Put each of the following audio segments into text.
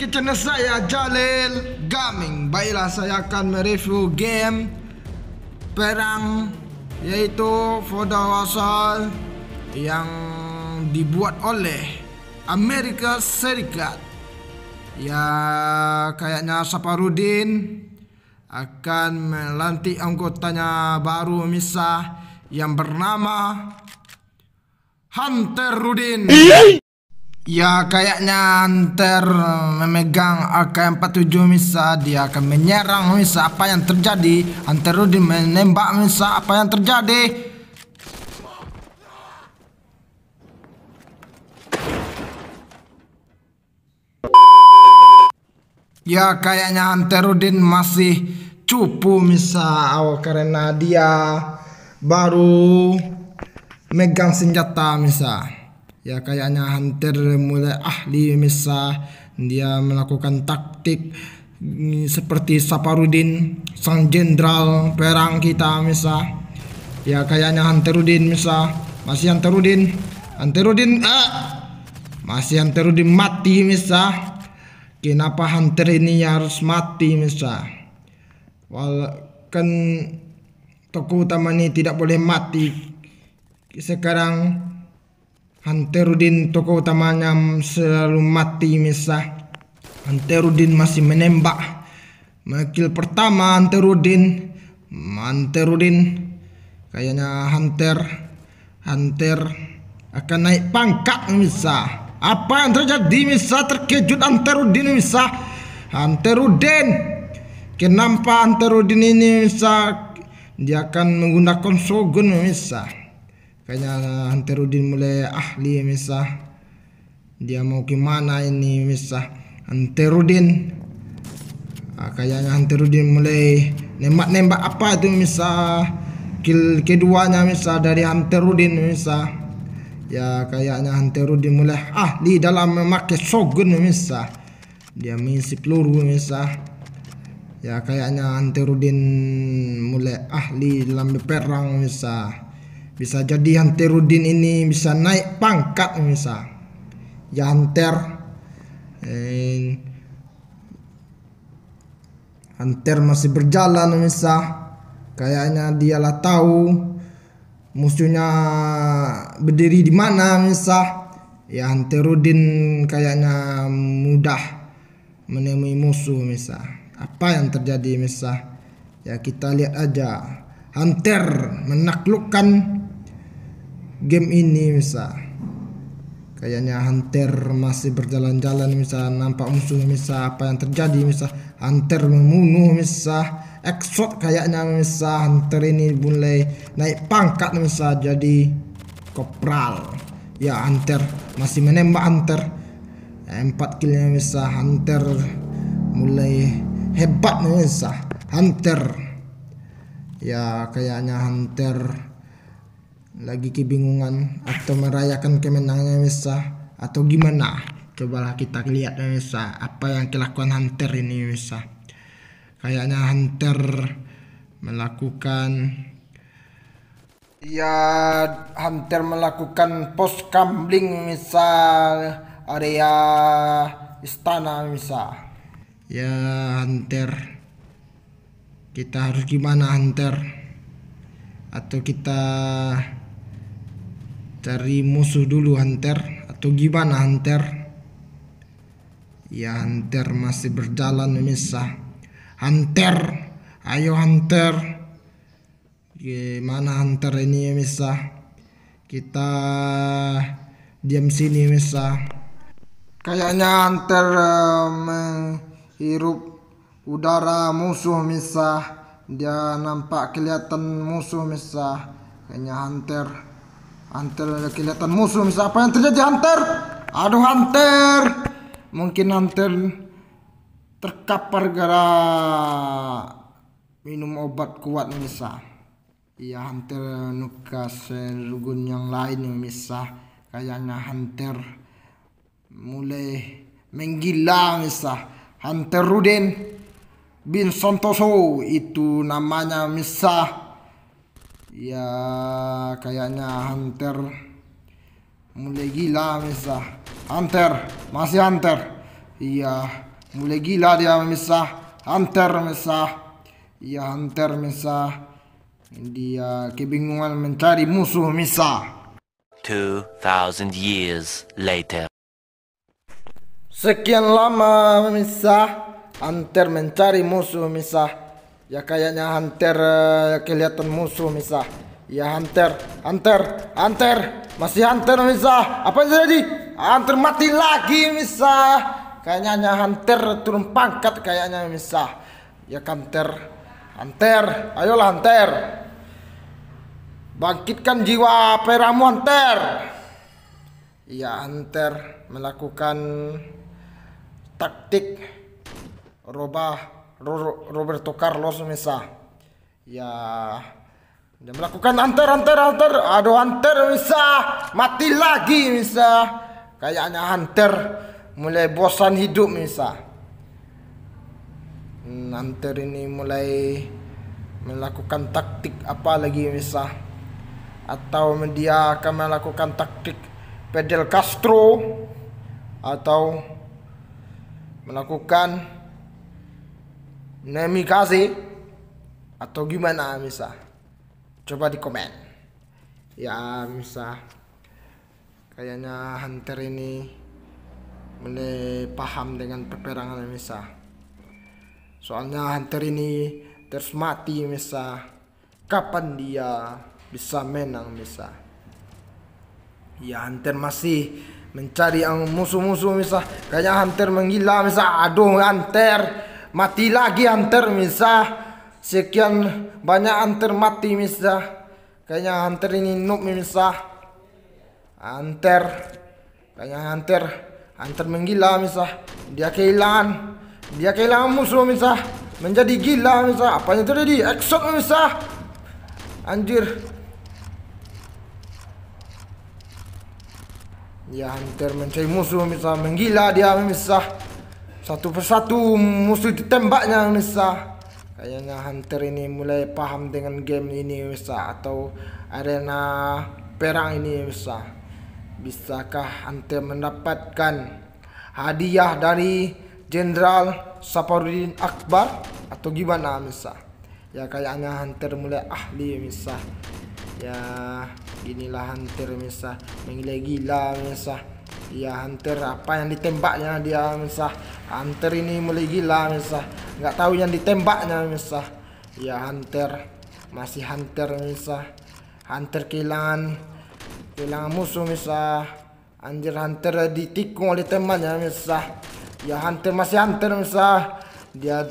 di saya Jalil Gaming Baiklah saya akan mereview game Perang Yaitu Foda Wasal Yang dibuat oleh Amerika Serikat Ya kayaknya Saparudin akan melantik anggotanya baru misah yang bernama Hunter Rudin. Iya. Ya kayaknya Hunter memegang AK-47 Misa Dia akan menyerang Misa apa yang terjadi Hunter Rudy menembak Misa apa yang terjadi Ya kayaknya Hunter Rudy masih cupu Misa awal karena dia baru megang senjata Misa ya kayaknya hampir mulai ahli misa dia melakukan taktik mm, seperti Saparudin sang jenderal perang kita misa ya kayaknya hunterudin misa masih hunterudin hunterudin ah masih hunterudin mati misa kenapa Hunter ini harus mati misa wal kan tokoh utama ini tidak boleh mati sekarang Anterudin toko utamanya selalu mati misa. Anterudin masih menembak. Mekil pertama Anterudin. Anterudin kayaknya Hunter Hunter akan naik pangkat misa. Apa yang terjadi Misa terkejut Anterudin Misa Anterudin Kenapa Anterudin ini Misa Dia akan menggunakan Shogun Misa kayaknya Anterudin mulai ahli misah dia mau gimana ini misah Anterudin ah, kayaknya Anterudin mulai nembak-nembak apa itu misah kill keduanya misah dari Anterudin misah ya kayaknya Anterudin mulai ahli dalam memakai shogun misah dia mengisi peluru misah ya kayaknya Anterudin mulai ahli dalam berperang misah bisa jadi Hanterudin ini bisa naik pangkat misal ya Hanter eh, Hanter masih berjalan misal kayaknya lah tahu musuhnya berdiri di mana misal ya Hanterudin kayaknya mudah menemui musuh misal apa yang terjadi misal ya kita lihat aja Hunter menaklukkan game ini misa, kayaknya hunter masih berjalan-jalan misa, nampak musuh misa, apa yang terjadi misa, hunter membunuh misa, exot kayaknya misa, hunter ini mulai naik pangkat misa, jadi kopral ya hunter masih menembak hunter empat killnya misa, hunter mulai hebat misa, hunter ya kayaknya hunter lagi kebingungan atau merayakan kemenangannya Mesa atau gimana? Cobalah kita lihat Mesa apa yang dilakukan Hunter ini Mesa. Kayaknya Hunter melakukan ya Hunter melakukan pos gambling misa area ya, istana misa ya Hunter kita harus gimana Hunter atau kita cari musuh dulu hunter atau gimana hunter ya hunter masih berjalan memisah hunter ayo hunter gimana hunter ini memisah kita diam sini memisah kayaknya hunter uh, menghirup udara musuh misah dia nampak kelihatan musuh misah kayaknya hunter Hunter kelihatan musuh misalnya apa yang terjadi Hunter aduh Hunter mungkin Hunter terkapar gara minum obat kuat misal iya Hunter nuka serugun eh, yang lain misal kayaknya Hunter mulai menggila misal Hunter Rudin bin Santoso itu namanya misal ya kayaknya hunter mulai gila misa. hunter masih hunter iya mulai gila dia misa. hunter misa. iya hunter misa. dia kebingungan mencari musuh misa. Two thousand years later sekian lama misa. hunter mencari musuh misa ya kayaknya hunter eh, kelihatan musuh misa ya hunter hunter hunter masih hunter misa apa yang terjadi hunter mati lagi misa kayaknya hanya hunter turun pangkat kayaknya misa ya hunter hunter ayolah hunter bangkitkan jiwa peramu hunter ya hunter melakukan taktik robah Roberto Carlos misa, ya dia melakukan antar antar antar aduh antar misa, mati lagi misa, kayaknya antar mulai bosan hidup misa, hmm, antar ini mulai melakukan taktik apa lagi misa, atau dia akan melakukan taktik Fidel Castro atau melakukan Nemi kasih atau gimana Misa? Coba di komen. Ya Misa, kayaknya Hunter ini mulai paham dengan peperangan Misa. Soalnya Hunter ini terus mati Misa. Kapan dia bisa menang Misa? Ya Hunter masih mencari ang musuh-musuh Misa. Kayaknya Hunter menggila Misa. Aduh Hunter mati lagi hunter misah sekian banyak hunter mati misah kayaknya hunter ini noob misah hunter kayaknya hunter hunter menggila misah dia kehilangan dia kehilangan musuh misah menjadi gila misah apa yang terjadi exot misah anjir ya hunter mencari musuh misah menggila dia misah Satu persatu musuh ditembaknya Nisa Kayaknya Hunter ini mulai paham dengan game ini Nisa Atau arena perang ini Nisa Bisakah Hunter mendapatkan hadiah dari Jenderal Saparudin Akbar Atau gimana Nisa Ya kayaknya Hunter mulai ahli Nisa Ya inilah Hunter Nisa Menggila-gila Nisa ya hunter apa yang ditembaknya dia misah hunter ini mulai gila misah nggak tahu yang ditembaknya misah ya hunter masih hunter misah hunter kehilangan kehilangan musuh misah anjir hunter ditikung oleh temannya misah ya hunter masih hunter misah dia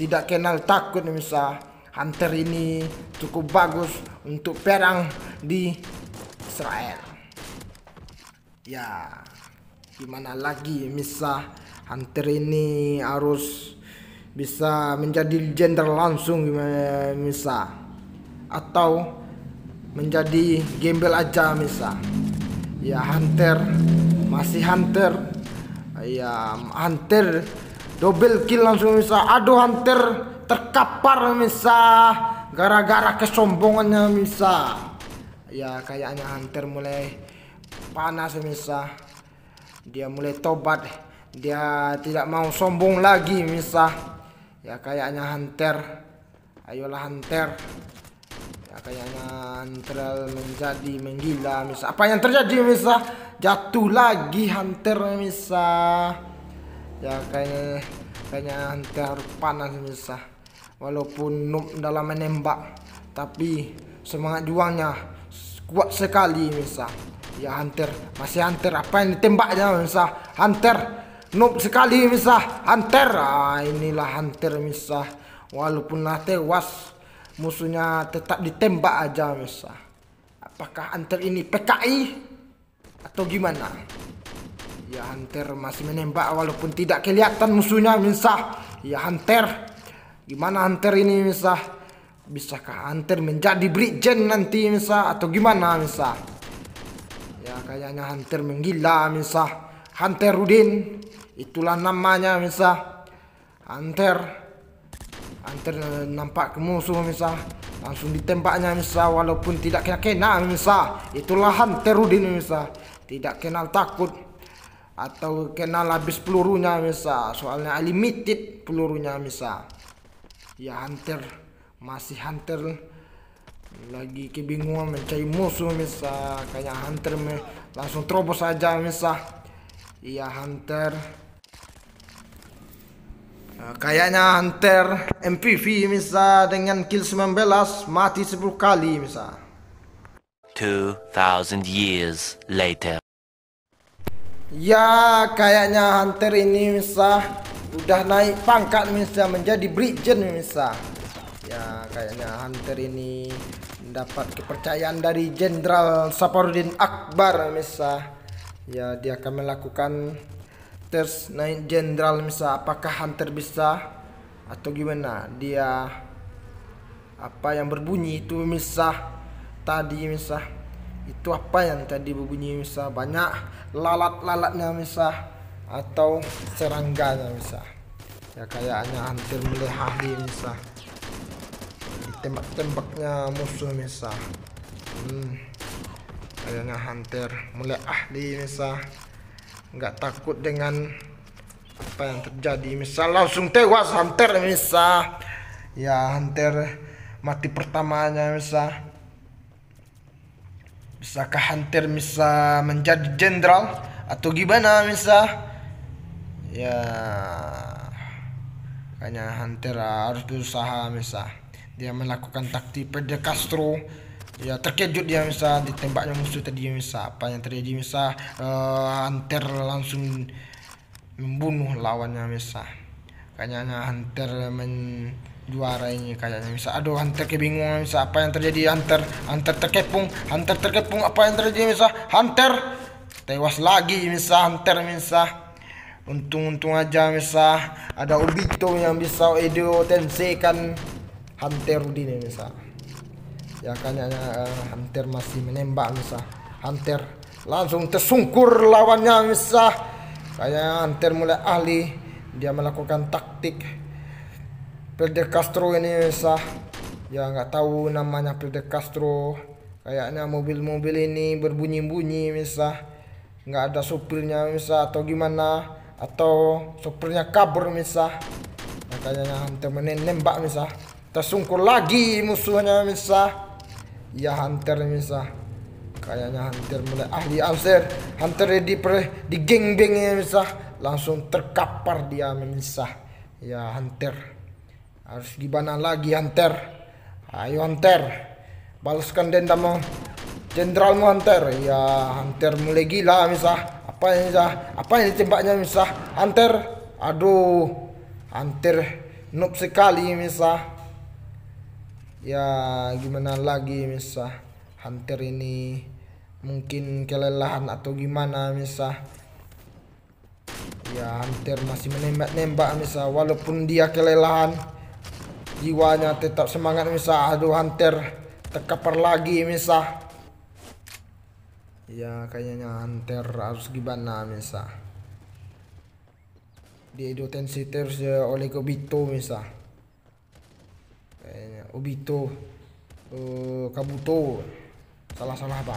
tidak kenal takut misah hunter ini cukup bagus untuk perang di Israel ya yeah gimana lagi bisa hunter ini harus bisa menjadi gender langsung gimana bisa atau menjadi gembel aja bisa ya hunter masih hunter ya hunter double kill langsung bisa aduh hunter terkapar bisa gara-gara kesombongannya bisa ya kayaknya hunter mulai panas bisa dia mulai tobat dia tidak mau sombong lagi misa, ya kayaknya hunter ayolah hunter ya kayaknya hunter menjadi menggila misa. apa yang terjadi misa? jatuh lagi hunter misa, ya kayaknya kayaknya hunter panas misa. walaupun noob dalam menembak tapi semangat juangnya kuat sekali misa. Ya hunter, masih hunter. Apa yang ditembak aja misah? Hunter. Noob sekali misah. Hunter. Ah, inilah hunter misah. Walaupun lah tewas, musuhnya tetap ditembak aja misah. Apakah hunter ini PKI atau gimana? Ya hunter masih menembak walaupun tidak kelihatan musuhnya misah. Ya hunter. Gimana hunter ini misah? Bisakah hunter menjadi brigjen nanti misah atau gimana misah? kayaknya hunter menggila misah hunter Rudin itulah namanya misah hunter hunter eh, nampak ke musuh misah langsung ditembaknya misah walaupun tidak kena-kena misah itulah hunter Rudin misah tidak kenal takut atau kenal habis pelurunya misah soalnya limited pelurunya misah ya hunter masih hunter lagi kebingungan mencari musuh misa kayak hunter me langsung terobos saja misa iya hunter eh, kayaknya hunter MPV misa dengan kill 19 mati 10 kali misal 2000 years later ya kayaknya hunter ini misa udah naik pangkat misa menjadi brigjen misal Ya, kayaknya Hunter ini mendapat kepercayaan dari Jenderal Saporudin Akbar Misa. Ya, dia akan melakukan tes naik Jenderal Misa. Apakah Hunter bisa atau gimana? Dia apa yang berbunyi itu Misa tadi Misa. Itu apa yang tadi berbunyi Misa? Banyak lalat-lalatnya Misa atau serangganya Misa. Ya kayaknya hunter melihat di Misa tembak-tembaknya musuh Mesa hmm. ayo hunter mulai ahli Mesa nggak takut dengan apa yang terjadi Mesa langsung tewas hunter Mesa ya hunter mati pertamanya Mesa bisakah hunter Mesa menjadi jenderal atau gimana Mesa ya kayaknya hunter harus berusaha misah dia melakukan taktik pede Castro ya terkejut dia bisa ditembaknya musuh tadi bisa apa yang terjadi bisa uh, eh, Hunter langsung membunuh lawannya bisa kayaknya Hunter menjuara ini kayaknya bisa aduh Hunter kebingungan bisa apa yang terjadi Hunter Hunter terkepung Hunter terkepung apa yang terjadi bisa Hunter tewas lagi bisa Hunter bisa untung-untung aja bisa ada Obito yang bisa Edo tensekan kan Hunter Rudy nih misa ya kayaknya uh, eh, Hunter masih menembak misa. Hunter langsung tersungkur lawannya misa. kayaknya Hunter mulai ahli dia melakukan taktik Pedro Castro ini misa, ya nggak tahu namanya Pedro Castro kayaknya mobil-mobil ini berbunyi-bunyi misa. nggak ada supirnya misa atau gimana atau supirnya kabur misa? makanya kayaknya Hunter menembak misa tersungkur lagi musuhnya misah ya hunter misah kayaknya hunter mulai ahli answer hunter di per di geng ya misah langsung terkapar dia misah, ya hunter harus gimana lagi hunter ayo hunter balaskan dendamu jenderalmu hunter ya hunter mulai gila misah apa ini misah apa ini tembaknya misah hunter aduh hunter noob sekali misah ya gimana lagi misah hunter ini mungkin kelelahan atau gimana misah ya hunter masih menembak-nembak misah walaupun dia kelelahan jiwanya tetap semangat misah aduh hunter terkapar lagi misah ya kayaknya hunter harus gimana misah dia itu terus ya oleh kebito misah Obito uh, Kabuto salah-salah apa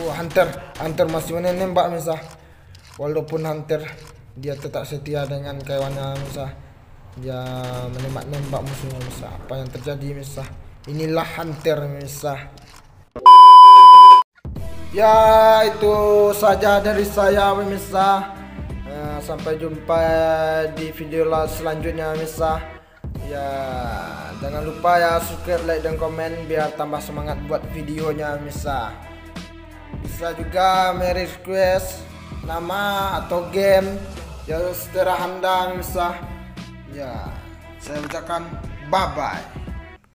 oh Hunter Hunter masih menembak misah walaupun Hunter dia tetap setia dengan kawannya misah dia menembak-nembak musuhnya misah apa yang terjadi misah inilah Hunter misah ya itu saja dari saya pemirsa eh, sampai jumpa di video selanjutnya Musa ya jangan lupa ya subscribe like dan komen biar tambah semangat buat videonya bisa bisa juga Mary request nama atau game yang setelah handang bisa. ya saya ucapkan bye bye